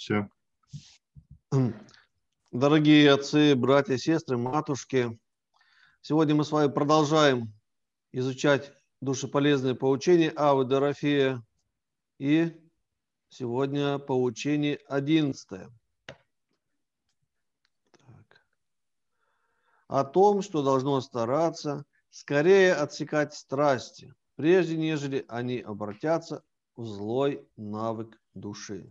Все. Дорогие отцы, братья, сестры, матушки, сегодня мы с вами продолжаем изучать душеполезные поучения Авы Дорофея и сегодня поучение 11. Так. О том, что должно стараться скорее отсекать страсти, прежде нежели они обратятся в злой навык души.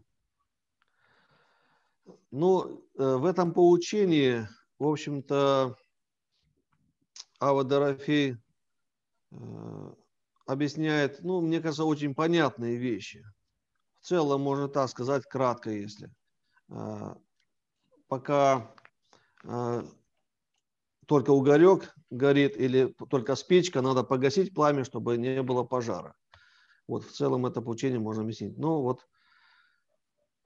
Ну, э, в этом поучении, в общем-то, Ава Дорофей э, объясняет, ну, мне кажется, очень понятные вещи. В целом, можно так сказать, кратко, если. Э, пока только угорек горит или только спичка, надо погасить пламя, чтобы не было пожара. Вот в целом это поучение можно объяснить. Но ну, вот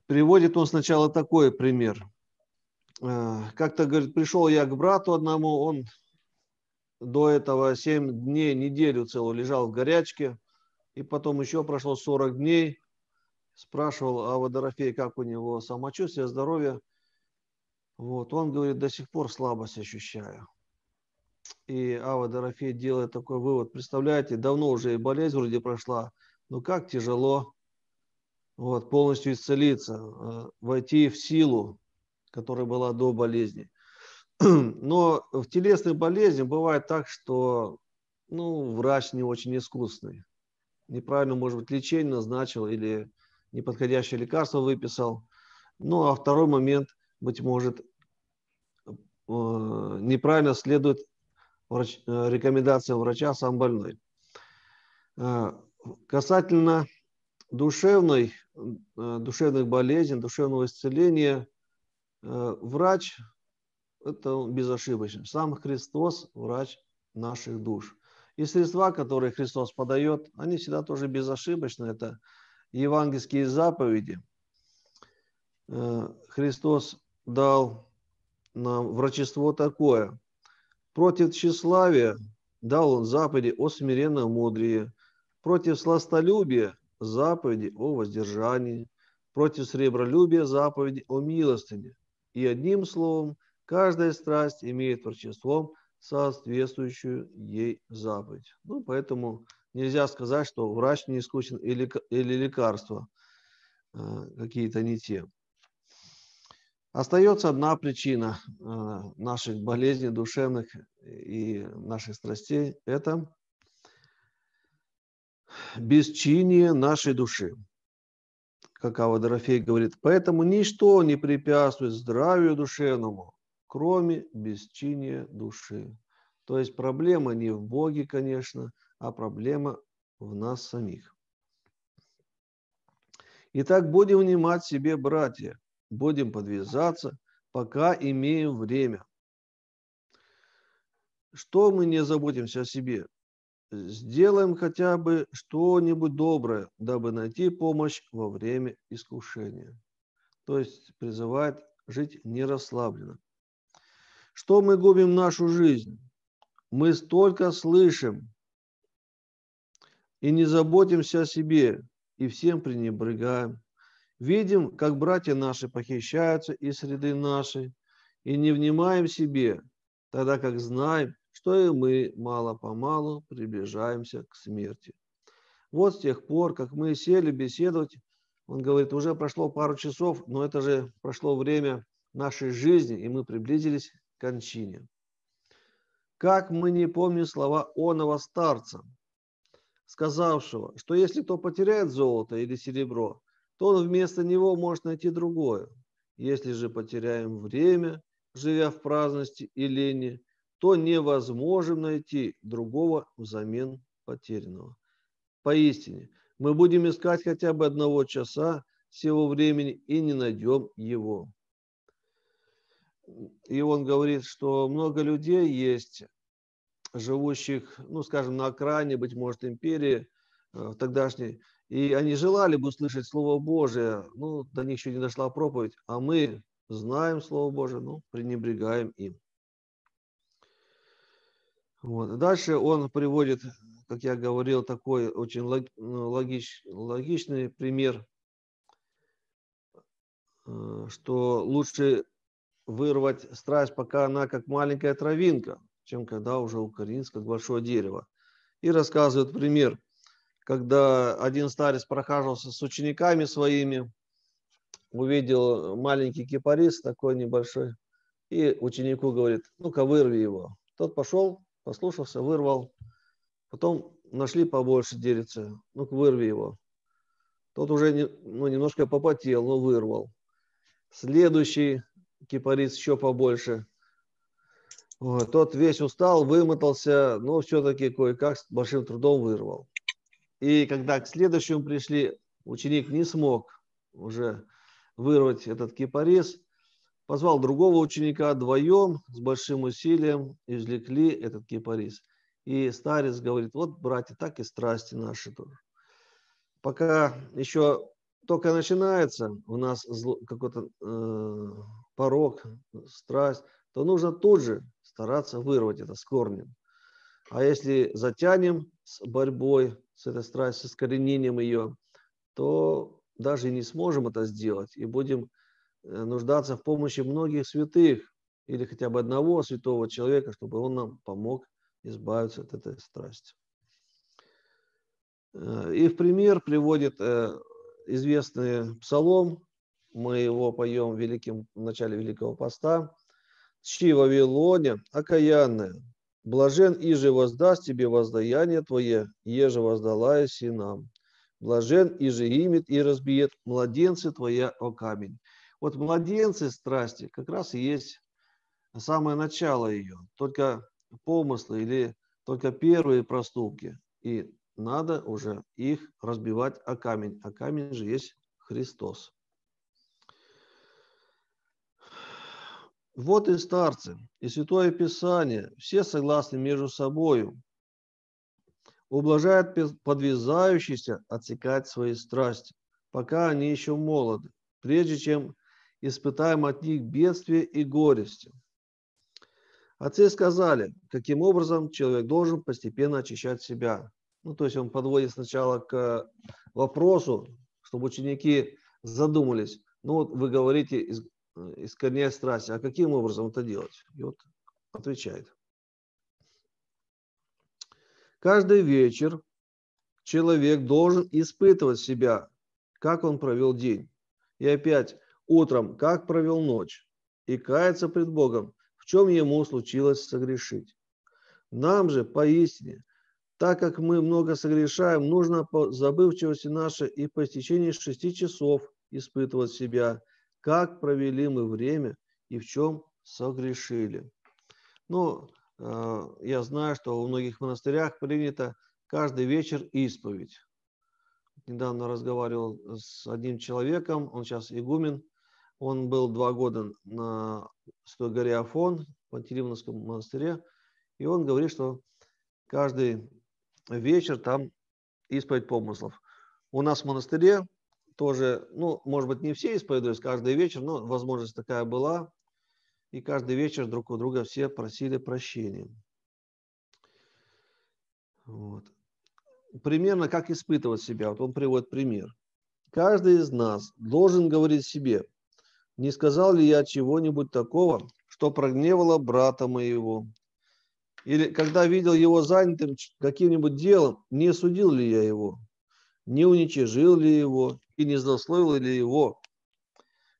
Приводит он сначала такой пример. Э, как-то, говорит, пришел я к брату одному, он до этого 7 дней, неделю целую лежал в горячке, и потом еще прошло 40 дней, спрашивал о «А водорофее, как у него самочувствие, здоровье. Вот, он говорит, до сих пор слабость ощущаю. И Ава Дорофей делает такой вывод. Представляете, давно уже и болезнь вроде прошла, но как тяжело вот, полностью исцелиться, э, войти в силу, которая была до болезни. Но в телесной болезни бывает так, что ну, врач не очень искусный. Неправильно, может быть, лечение назначил или неподходящее лекарство выписал. Ну, а второй момент, быть может, э, неправильно следует врач, э, рекомендациям врача сам больной. Касательно душевной Э, душевных болезней, душевного исцеления, э, врач – это безошибочно. Сам Христос – врач наших душ. И средства, которые Христос подает, они всегда тоже безошибочны. Это евангельские заповеди. Э, Христос дал нам врачество такое. Против тщеславия дал он заповеди о смиренном мудрии. Против сластолюбия заповеди о воздержании, против сребролюбия заповеди о милостыне. И одним словом, каждая страсть имеет торжеством соответствующую ей заповедь. Ну, поэтому нельзя сказать, что врач не искучен или, или лекарства э, какие-то не те. Остается одна причина э, наших болезней душевных и наших страстей – это бесчиние нашей души. Какао Дорофей говорит, поэтому ничто не препятствует здравию душевному, кроме бесчиния души. То есть проблема не в Боге, конечно, а проблема в нас самих. Итак, будем внимать себе, братья, будем подвязаться, пока имеем время. Что мы не заботимся о себе? сделаем хотя бы что-нибудь доброе, дабы найти помощь во время искушения. То есть призывает жить не расслабленно. Что мы губим нашу жизнь? Мы столько слышим и не заботимся о себе, и всем пренебрегаем. Видим, как братья наши похищаются из среды нашей, и не внимаем себе, тогда как знаем, что и мы мало-помалу приближаемся к смерти. Вот с тех пор, как мы сели беседовать, он говорит, уже прошло пару часов, но это же прошло время нашей жизни, и мы приблизились к кончине. Как мы не помним слова оного старца, сказавшего, что если кто потеряет золото или серебро, то он вместо него может найти другое. Если же потеряем время, живя в праздности и лени, то невозможно найти другого взамен потерянного. Поистине, мы будем искать хотя бы одного часа всего времени и не найдем его. И он говорит, что много людей есть, живущих, ну, скажем, на окраине, быть может, империи э, в тогдашней, и они желали бы услышать Слово Божие, ну, до них еще не дошла проповедь, а мы знаем Слово Божие, но пренебрегаем им. Вот. Дальше он приводит, как я говорил, такой очень ну, логич, логичный пример, э, что лучше вырвать страсть, пока она как маленькая травинка, чем когда уже укоренится как большое дерево. И рассказывает пример, когда один старец прохаживался с учениками своими, увидел маленький кипарис такой небольшой, и ученику говорит, ну-ка вырви его. Тот пошел, Послушался, вырвал. Потом нашли побольше дереца. ну вырви его. Тот уже не, ну, немножко попотел, но вырвал. Следующий кипарис еще побольше. Ой, тот весь устал, вымотался, но все-таки кое-как с большим трудом вырвал. И когда к следующему пришли, ученик не смог уже вырвать этот кипарис – Позвал другого ученика, вдвоем с большим усилием извлекли этот кипарис. И старец говорит, вот, братья, так и страсти наши тоже. Пока еще только начинается у нас какой-то э, порог, страсть, то нужно тут же стараться вырвать это с корнем. А если затянем с борьбой, с этой страстью, с искоренением ее, то даже не сможем это сделать и будем Э, нуждаться в помощи многих святых или хотя бы одного святого человека, чтобы он нам помог избавиться от этой страсти. Э, и в пример приводит э, известный псалом, мы его поем в, великим, в начале Великого Поста, «Чьи Вавилоне, окаянная, блажен иже воздаст тебе воздаяние твое, еже воздалась и нам. Блажен иже имет и разбиет младенцы твоя о камень». Вот младенцы страсти как раз и есть самое начало ее, только помыслы или только первые проступки. И надо уже их разбивать о камень, а камень же есть Христос. Вот и старцы, и Святое Писание, все согласны между собою, ублажает подвязающийся отсекать свои страсти, пока они еще молоды, прежде чем испытаем от них бедствие и горести. Отцы сказали, каким образом человек должен постепенно очищать себя. Ну, то есть он подводит сначала к вопросу, чтобы ученики задумались. Ну, вот вы говорите, из, э, из искорняя страсти, а каким образом это делать? И вот отвечает. Каждый вечер человек должен испытывать себя, как он провел день. И опять утром, как провел ночь, и кается пред Богом, в чем ему случилось согрешить. Нам же поистине, так как мы много согрешаем, нужно по забывчивости нашей и по истечении шести часов испытывать себя, как провели мы время и в чем согрешили. но э, я знаю, что во многих монастырях принято каждый вечер исповедь недавно разговаривал с одним человеком, он сейчас игумен, он был два года на горе Афон в Антиримовском монастыре. И он говорит, что каждый вечер там исповедь помыслов. У нас в монастыре тоже, ну, может быть, не все исповедуются каждый вечер, но возможность такая была. И каждый вечер друг у друга все просили прощения. Вот. Примерно как испытывать себя. Вот он приводит пример. Каждый из нас должен говорить себе, не сказал ли я чего-нибудь такого, что прогневало брата моего? Или когда видел его занятым каким-нибудь делом, не судил ли я его? Не уничижил ли его и не злословил ли его?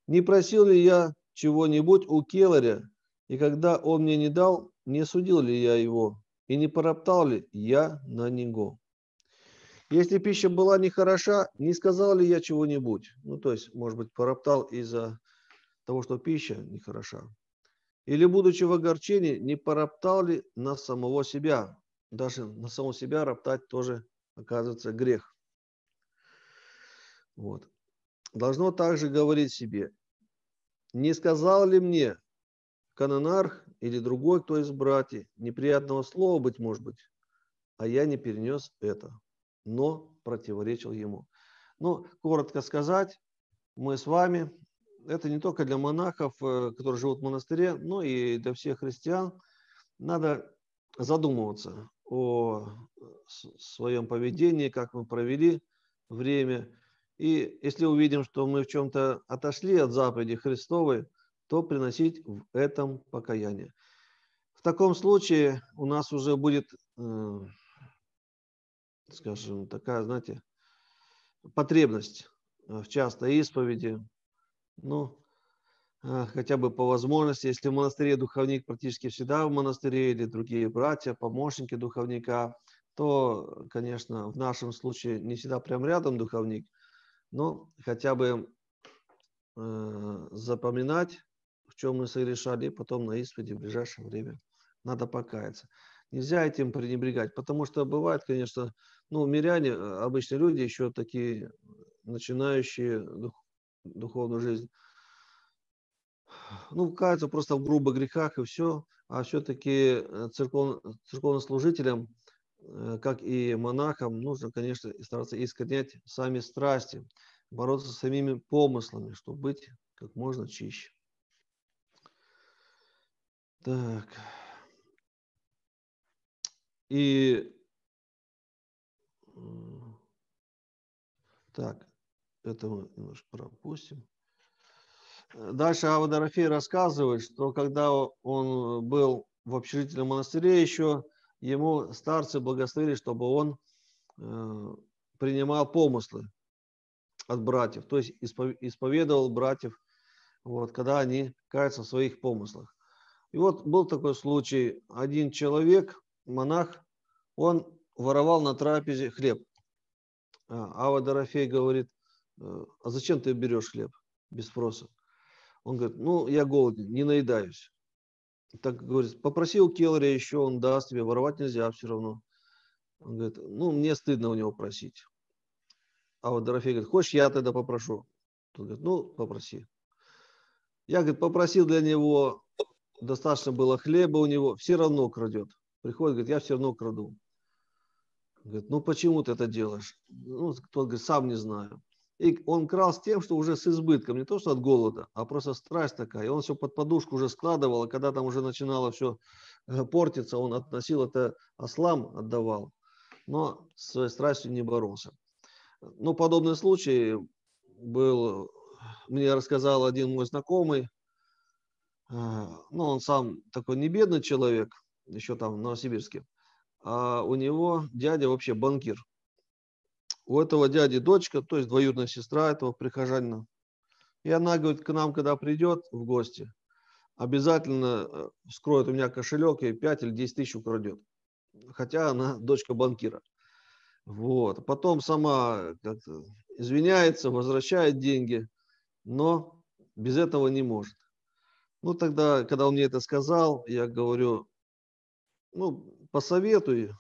Не просил ли я чего-нибудь у Келаря, и когда он мне не дал, не судил ли я его, и не пороптал ли я на него? Если пища была нехороша, не сказал ли я чего-нибудь? Ну, то есть, может быть, пороптал из-за того, что пища нехороша? Или, будучи в огорчении, не пороптал ли на самого себя? Даже на самого себя роптать тоже, оказывается, грех. Вот. Должно также говорить себе, не сказал ли мне канонарх или другой кто из братьев неприятного слова, быть может быть, а я не перенес это, но противоречил ему. Ну, коротко сказать, мы с вами это не только для монахов, э, которые живут в монастыре, но и для всех христиан. Надо задумываться о э, своем поведении, как мы провели время. И если увидим, что мы в чем-то отошли от заповеди Христовой, то приносить в этом покаяние. В таком случае у нас уже будет, э, скажем, такая, знаете, потребность в частой исповеди, ну, а, хотя бы по возможности, если в монастыре духовник практически всегда в монастыре или другие братья, помощники духовника, то, конечно, в нашем случае не всегда прям рядом духовник, но хотя бы э, запоминать, в чем мы согрешали, и потом на исповеди в ближайшее время надо покаяться. Нельзя этим пренебрегать, потому что бывает, конечно, ну, миряне, э, обычные люди, еще такие начинающие духовную жизнь, ну, каются просто в грубых грехах и все, а все-таки э, церковным служителям, э, как и монахам, нужно, конечно, стараться искоренять сами страсти, бороться с самими помыслами, чтобы быть как можно чище. Так. И так этого немножко пропустим. Э, дальше Ава рассказывает, что когда он был в общежительном монастыре еще, ему старцы благословили, чтобы он э, принимал помыслы от братьев, то есть исповедовал братьев, вот, когда они каются в своих помыслах. И вот был такой случай, один человек, монах, он воровал на трапезе хлеб. Э, Ава Дорофей говорит – Э, а зачем ты берешь хлеб без спроса? Он говорит, ну, я голоден, не наедаюсь. Так говорит, попроси у Келлера еще, он даст тебе, воровать нельзя все равно. Он говорит, ну, мне стыдно у него просить. А вот Дорофей говорит, хочешь, я тогда попрошу? Он говорит, ну, попроси. Я, говорит, попросил для него, достаточно было хлеба у него, все равно крадет. Приходит, говорит, я все равно краду. Говорит, ну почему ты это делаешь? Ну, тот говорит, сам не знаю. И он крал с тем, что уже с избытком, не то что от голода, а просто страсть такая. И он все под подушку уже складывал, а когда там уже начинало все э, портиться, он относил это, ослам отдавал, но с своей страстью не боролся. Но ну, подобный случай был, мне рассказал один мой знакомый, э, ну, он сам такой не бедный человек, еще там в Новосибирске, а у него дядя вообще банкир – у этого дяди дочка, то есть двоюродная сестра этого прихожанина. И она, говорит, к нам, когда придет в гости, обязательно э, вскроет у меня кошелек и 5 или 10 тысяч украдет. Хотя она дочка банкира. Вот. Потом сама извиняется, возвращает деньги, но без этого не может. Ну, тогда, когда он мне это сказал, я говорю, ну, посоветуй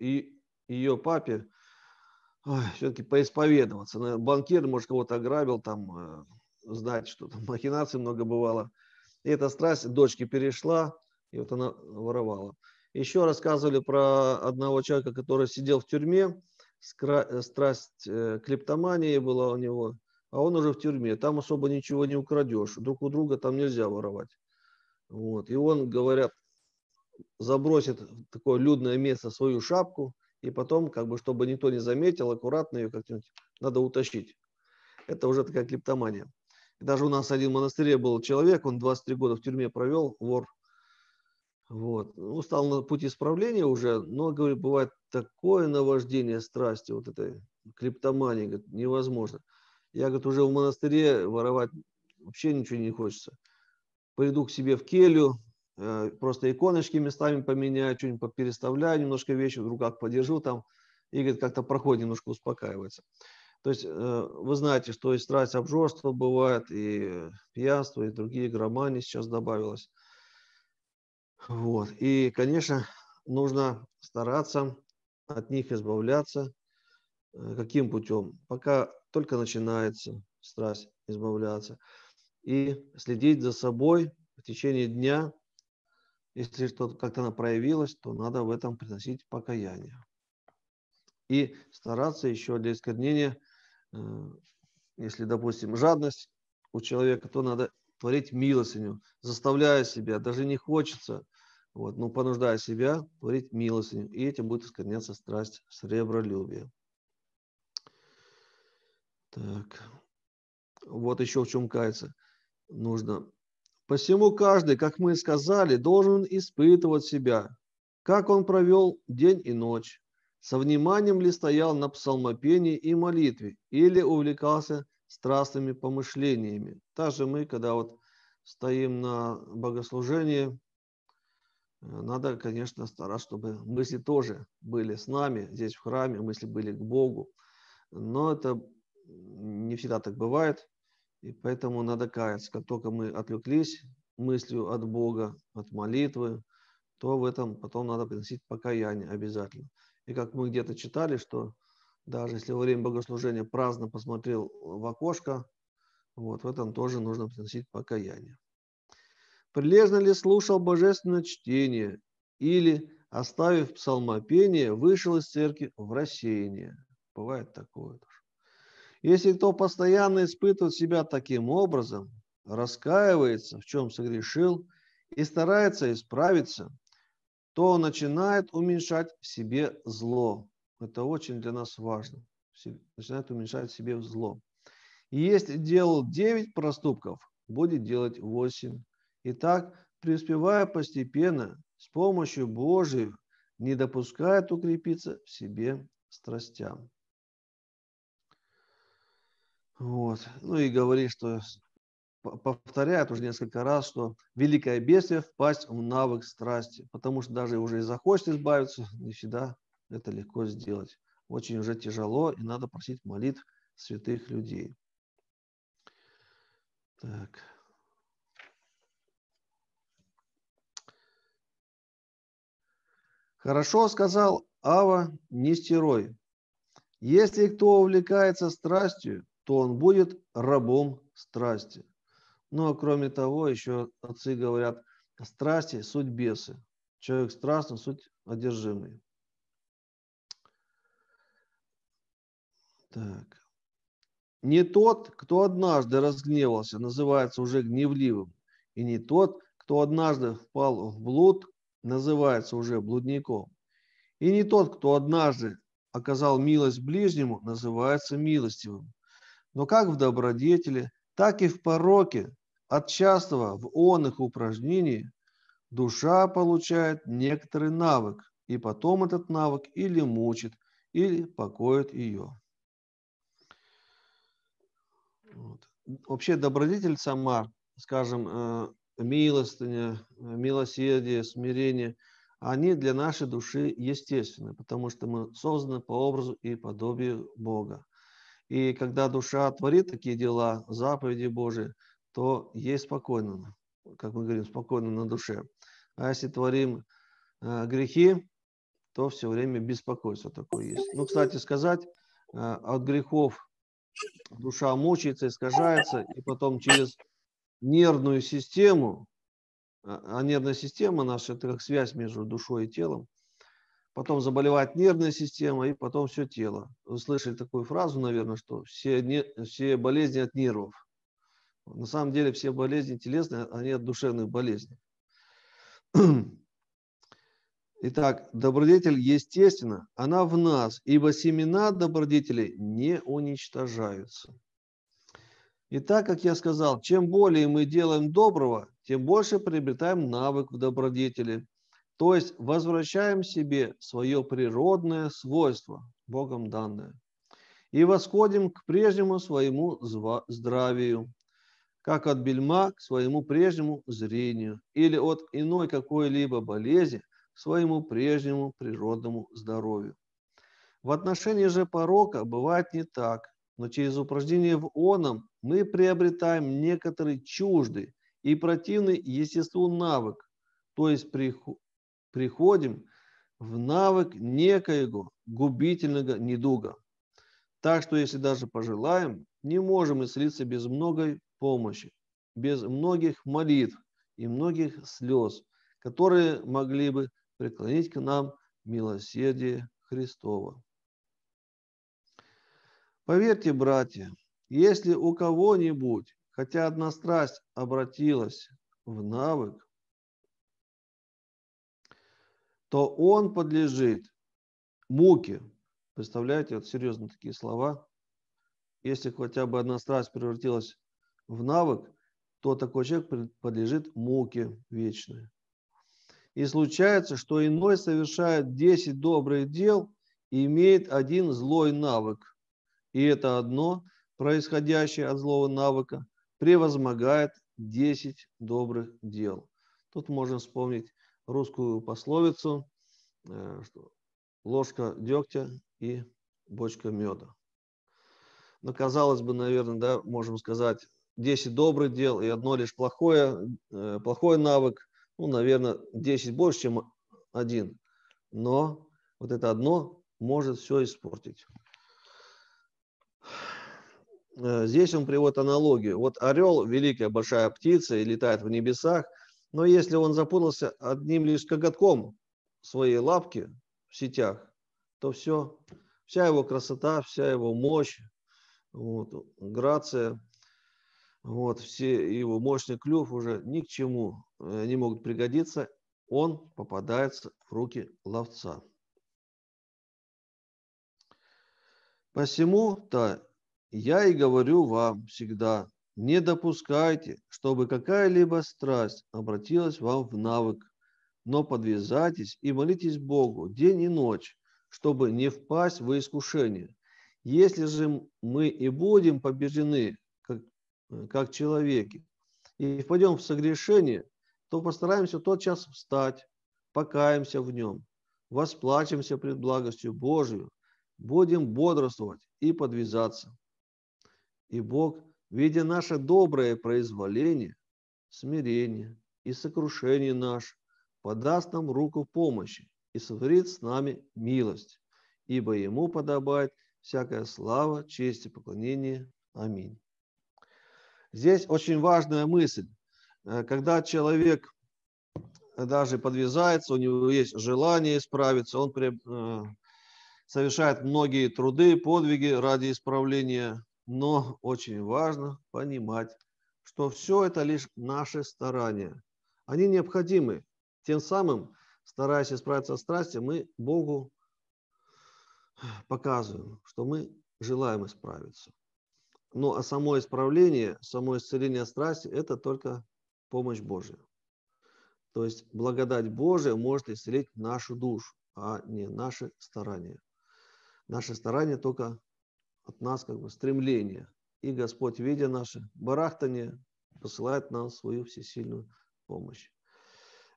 и ее папе, все-таки поисповедоваться. Банкир, может, кого-то ограбил, там, э, знать, что там махинаций много бывало. И эта страсть дочке перешла, и вот она воровала. Еще рассказывали про одного человека, который сидел в тюрьме, э, страсть э, клептомании была у него, а он уже в тюрьме, там особо ничего не украдешь, друг у друга там нельзя воровать. Вот. И он, говорят, забросит в такое людное место свою шапку, и потом, как бы, чтобы никто не заметил, аккуратно ее как-нибудь надо утащить. Это уже такая клептомания. И даже у нас один в монастыре был человек, он 23 года в тюрьме провел, вор. Вот. Ну, стал на пути исправления уже, но, говорю, бывает такое наваждение страсти, вот этой криптомании, говорит, невозможно. Я, говорит, уже в монастыре воровать вообще ничего не хочется. Приду к себе в келью, Э, просто иконочки местами поменяю, что-нибудь переставляю, немножко вещи в руках подержу там, и как-то проходит, немножко успокаивается. То есть э, вы знаете, что и страсть обжорства бывает, и пьянство, и другие громани сейчас добавилось. Вот. И, конечно, нужно стараться от них избавляться. Э, каким путем? Пока только начинается страсть избавляться. И следить за собой в течение дня – если что-то как-то она проявилась, то надо в этом приносить покаяние. И стараться еще для искоренения, э, если, допустим, жадность у человека, то надо творить милостыню, заставляя себя, даже не хочется, вот, но понуждая себя творить милостыню. И этим будет искореняться страсть сребролюбия. Так. Вот еще в чем кается. Нужно Посему каждый, как мы сказали, должен испытывать себя, как он провел день и ночь, со вниманием ли стоял на псалмопении и молитве, или увлекался страстными помышлениями. Так же мы, когда вот стоим на богослужении, э, надо, конечно, стараться, чтобы мысли тоже были с нами, здесь в храме, мысли были к Богу. Но это не всегда так бывает. И поэтому надо каяться. Как только мы отвлеклись мыслью от Бога, от молитвы, то в этом потом надо приносить покаяние обязательно. И как мы где-то читали, что даже если во время богослужения праздно посмотрел в окошко, вот в этом тоже нужно приносить покаяние. Прилежно ли слушал божественное чтение или, оставив псалмопение, вышел из церкви в рассеяние? Бывает такое тоже. Если кто постоянно испытывает себя таким образом, раскаивается, в чем согрешил, и старается исправиться, то начинает уменьшать в себе зло. Это очень для нас важно. Начинает уменьшать в себе зло. И если делал 9 проступков, будет делать 8. И так, преуспевая постепенно, с помощью Божией, не допускает укрепиться в себе страстям. Вот. Ну и говорит, что повторяет уже несколько раз, что великое бедствие впасть в навык страсти, потому что даже уже и захочет избавиться, не ну всегда это легко сделать. Очень уже тяжело, и надо просить молитв святых людей. Так. Хорошо сказал Ава Нестерой. Если кто увлекается страстью, то он будет рабом страсти. Ну, а кроме того, еще отцы говорят, страсти – суть бесы. Человек страстный – суть одержимый. Так. Не тот, кто однажды разгневался, называется уже гневливым. И не тот, кто однажды впал в блуд, называется уже блудником. И не тот, кто однажды оказал милость ближнему, называется милостивым но как в добродетели, так и в пороке, от частого в онных упражнений, душа получает некоторый навык, и потом этот навык или мучит, или покоит ее. Вот. Вообще добродетель сама, скажем, э, милостыня, э, милосердие, смирение, они для нашей души естественны, потому что мы созданы по образу и подобию Бога. И когда душа творит такие дела, заповеди Божии, то ей спокойно, как мы говорим, спокойно на душе. А если творим э, грехи, то все время беспокойство такое есть. Ну, кстати сказать, э, от грехов душа мучается, искажается, и потом через нервную систему, а, а нервная система наша – это как связь между душой и телом, потом заболевает нервная система и потом все тело. Вы слышали такую фразу, наверное, что все, не, все болезни от нервов. На самом деле все болезни телесные, они от душевных болезней. Итак, добродетель естественно, она в нас, ибо семена добродетелей не уничтожаются. И так, как я сказал, чем более мы делаем доброго, тем больше приобретаем навык в добродетели. То есть возвращаем себе свое природное свойство, Богом данное, и восходим к прежнему своему здравию, как от бельма к своему прежнему зрению или от иной какой-либо болезни к своему прежнему природному здоровью. В отношении же порока бывает не так, но через упражнение в оном мы приобретаем некоторый чуждый и противный естеству навык, то есть приходим в навык некоего губительного недуга. Так что, если даже пожелаем, не можем исцелиться без многой помощи, без многих молитв и многих слез, которые могли бы преклонить к нам милосердие Христова. Поверьте, братья, если у кого-нибудь хотя одна страсть обратилась в навык, то он подлежит муке. Представляете, вот серьезно такие слова. Если хотя бы одна страсть превратилась в навык, то такой человек подлежит муке вечной. И случается, что иной совершает 10 добрых дел и имеет один злой навык. И это одно, происходящее от злого навыка, превозмогает 10 добрых дел. Тут можно вспомнить русскую пословицу, э, что ложка дегтя и бочка меда. Но, ну, казалось бы, наверное, да, можем сказать, 10 добрых дел и одно лишь плохое, э, плохой навык, ну, наверное, 10 больше, чем один. Но вот это одно может все испортить. Э, здесь он приводит аналогию. Вот орел – великая большая птица и летает в небесах – но если он запутался одним лишь коготком своей лапки в сетях, то все, вся его красота, вся его мощь, вот, грация, вот, все его мощный клюв уже ни к чему э, не могут пригодиться, он попадается в руки ловца. Посему-то я и говорю вам всегда, не допускайте, чтобы какая-либо страсть обратилась вам в навык, но подвязайтесь и молитесь Богу день и ночь, чтобы не впасть в искушение. Если же мы и будем побеждены, как, э, как человеки, и впадем в согрешение, то постараемся тотчас встать, покаемся в нем, восплачемся пред благостью Божию, будем бодрствовать и подвязаться. И Бог – видя наше доброе произволение, смирение и сокрушение наш, подаст нам руку помощи и сотворит с нами милость, ибо Ему подобает всякая слава, честь и поклонение. Аминь. Здесь очень важная мысль. Э, когда человек даже подвязается, у него есть желание исправиться, он э, совершает многие труды, подвиги ради исправления но очень важно понимать, что все это лишь наши старания. Они необходимы. Тем самым, стараясь исправиться от страсти, мы Богу показываем, что мы желаем исправиться. Но ну, а само исправление, само исцеление от страсти – это только помощь Божия. То есть благодать Божия может исцелить нашу душу, а не наши старания. Наши старания только от нас как бы стремление. И Господь, видя наше барахтание, посылает нам свою всесильную помощь.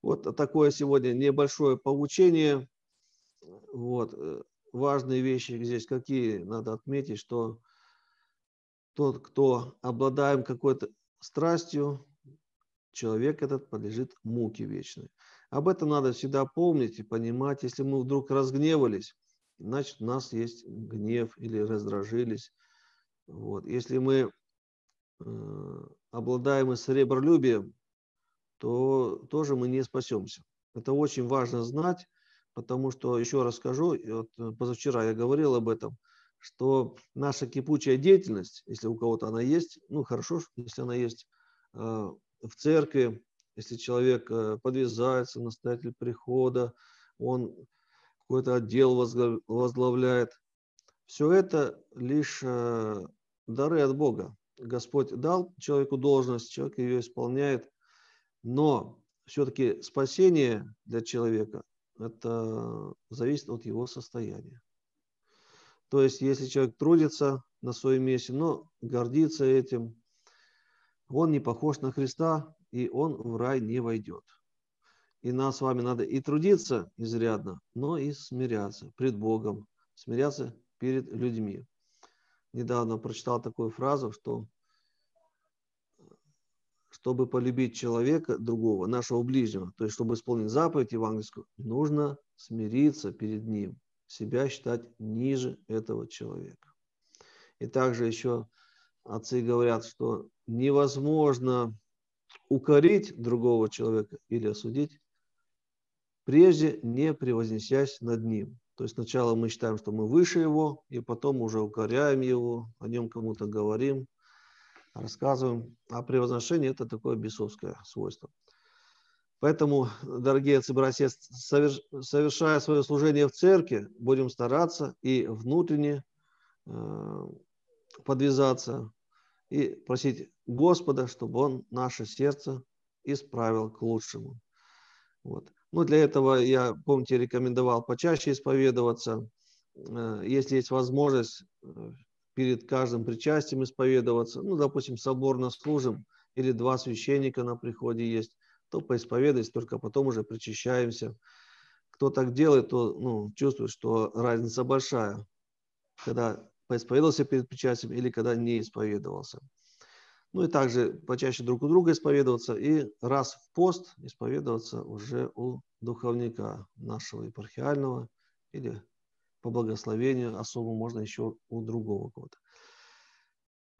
Вот такое сегодня небольшое поучение. Вот. Э, важные вещи здесь какие надо отметить, что тот, кто обладаем какой-то страстью, человек этот подлежит муке вечной. Об этом надо всегда помнить и понимать. Если мы вдруг разгневались, значит, у нас есть гнев или раздражились. Вот. Если мы э, обладаем и сребролюбием, то тоже мы не спасемся. Это очень важно знать, потому что, еще раз скажу, вот э, позавчера я говорил об этом, что наша кипучая деятельность, если у кого-то она есть, ну хорошо, если она есть э, в церкви, если человек э, подвязается, настоятель прихода, он какой-то отдел возглавляет. Все это лишь э, дары от Бога. Господь дал человеку должность, человек ее исполняет, но все-таки спасение для человека – это зависит от его состояния. То есть, если человек трудится на своем месте, но гордится этим, он не похож на Христа, и он в рай не войдет. И нам с вами надо и трудиться изрядно, но и смиряться пред Богом, смиряться перед людьми. Недавно прочитал такую фразу, что чтобы полюбить человека другого, нашего ближнего, то есть чтобы исполнить заповедь евангельскую, нужно смириться перед ним, себя считать ниже этого человека. И также еще отцы говорят, что невозможно укорить другого человека или осудить прежде не превознесясь над ним. То есть сначала мы считаем, что мы выше его, и потом уже укоряем его, о нем кому-то говорим, рассказываем. А превозношение – это такое бесовское свойство. Поэтому, дорогие собратья, совершая свое служение в церкви, будем стараться и внутренне э, подвязаться и просить Господа, чтобы Он наше сердце исправил к лучшему. Вот. Ну для этого я, помните, рекомендовал почаще исповедоваться. Э, если есть возможность э, перед каждым причастием исповедоваться, ну, допустим, соборно служим, или два священника на приходе есть, то поисповедуйся, только потом уже причащаемся. Кто так делает, то ну, чувствует, что разница большая, когда поисповедовался перед причастием или когда не исповедовался. Ну и также почаще друг у друга исповедоваться и раз в пост исповедоваться уже у духовника нашего епархиального или по благословению особо можно еще у другого кого-то.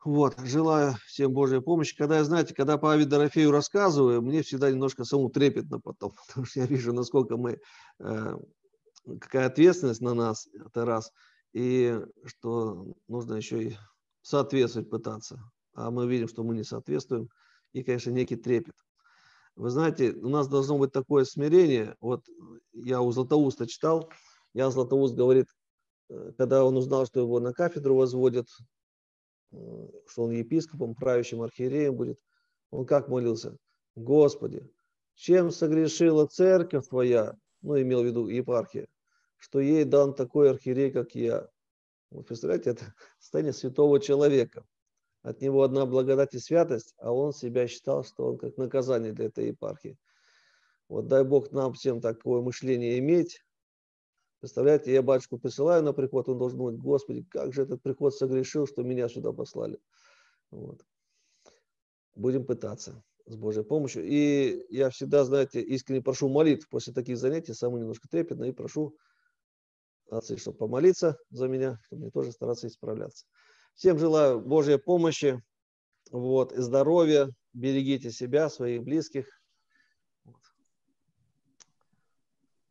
Вот, желаю всем Божьей помощи. Когда, я знаете, когда по Ави Дорофею рассказываю, мне всегда немножко саму трепетно потом, потому что я вижу, насколько мы, э, какая ответственность на нас, это раз, и что нужно еще и соответствовать пытаться а мы видим, что мы не соответствуем, и, конечно, некий трепет. Вы знаете, у нас должно быть такое смирение. Вот я у Златоуста читал, я Златоуст говорит, э, когда он узнал, что его на кафедру возводят, э, что он епископом, правящим архиереем будет, он как молился? Господи, чем согрешила церковь твоя, ну, имел в виду епархия, что ей дан такой архиерей, как я. Вы представляете, это состояние святого человека от него одна благодать и святость, а он себя считал, что он как наказание для этой епархии. Вот дай Бог нам всем такое мышление иметь. Представляете, я батюшку присылаю на приход, он должен думать, Господи, как же этот приход согрешил, что меня сюда послали. Вот. Будем пытаться с Божьей помощью. И я всегда, знаете, искренне прошу молитв после таких занятий, самый немножко трепетно, и прошу отцы, чтобы помолиться за меня, чтобы мне тоже стараться исправляться. Всем желаю Божьей помощи, вот, и здоровья. Берегите себя, своих близких.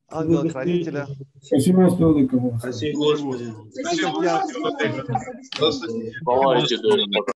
Ангела-хранителя. Спасибо, Господи. Спасибо, Господи. Спасибо, Господи.